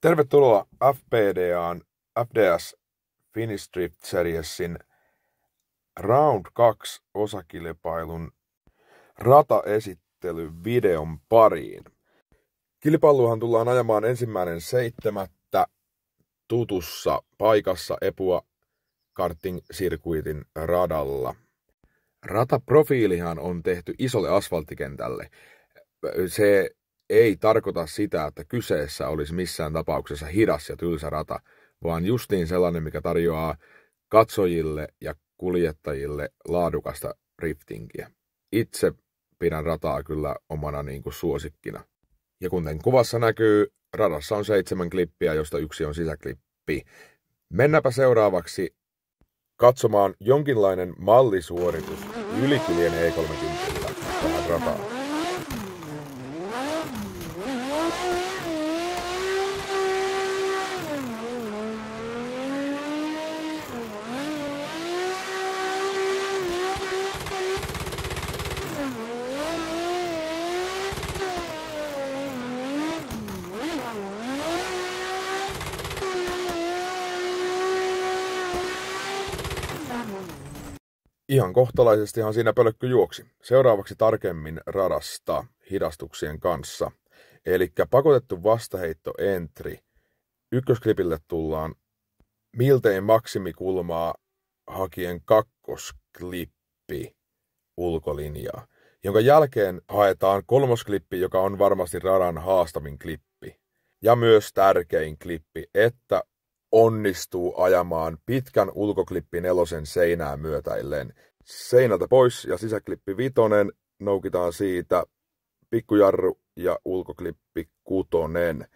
Tervetuloa FPDAan FDS Finnish Strip Seriesin Round 2 osakilpailun rataesittelyvideon videon pariin. Kilpailuhan tullaan ajamaan ensimmäinen seitsemättä tutussa paikassa Epua karting sirkuitin radalla. Rataprofiilihan on tehty isolle asfalttikentälle. Se ei tarkoita sitä, että kyseessä olisi missään tapauksessa hidas ja tylsä rata, vaan justiin sellainen, mikä tarjoaa katsojille ja kuljettajille laadukasta riftingiä. Itse pidän rataa kyllä omana niin kuin suosikkina. Ja kuten kuvassa näkyy, radassa on seitsemän klippiä, josta yksi on sisäklippi. Mennäpä seuraavaksi katsomaan jonkinlainen mallisuoritus ylikylien E30 rataa. Ihan kohtalaisestihan siinä pölkky juoksi. Seuraavaksi tarkemmin radasta hidastuksien kanssa. Eli pakotettu vastaheitto entry. Ykkösklipille tullaan miltein maksimikulmaa hakien kakkosklippi ulkolinjaa, jonka jälkeen haetaan kolmosklippi, joka on varmasti radan haastavin klippi ja myös tärkein klippi, että onnistuu ajamaan pitkän ulkoklippi nelosen seinää myötäillen. Seinältä pois ja sisäklippi vitonen, noukitaan siitä pikkujarru ja ulkoklippi kutonen.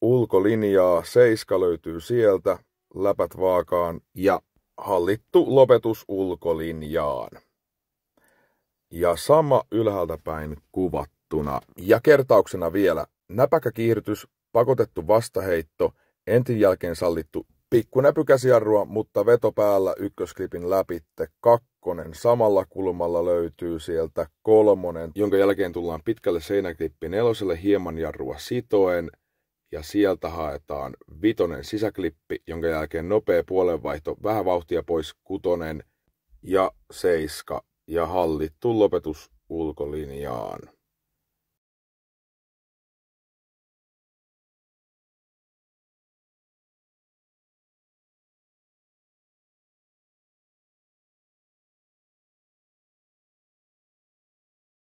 Ulkolinjaa seiska löytyy sieltä, läpät vaakaan ja hallittu lopetus ulkolinjaan. Ja sama ylhäältä päin kuvattuna. Ja kertauksena vielä, näpäkäkiihdytys, pakotettu vastaheitto – entin jälkeen sallittu pikkunäpykäsjarrua, mutta veto päällä ykkösklipin läpitte kakkonen. Samalla kulmalla löytyy sieltä kolmonen, jonka jälkeen tullaan pitkälle seinäklippi neloselle hieman jarrua sitoen. Ja sieltä haetaan vitonen sisäklippi, jonka jälkeen nopea puolenvaihto, vähän vauhtia pois kutonen ja seiska ja hallittu lopetus ulkolinjaan.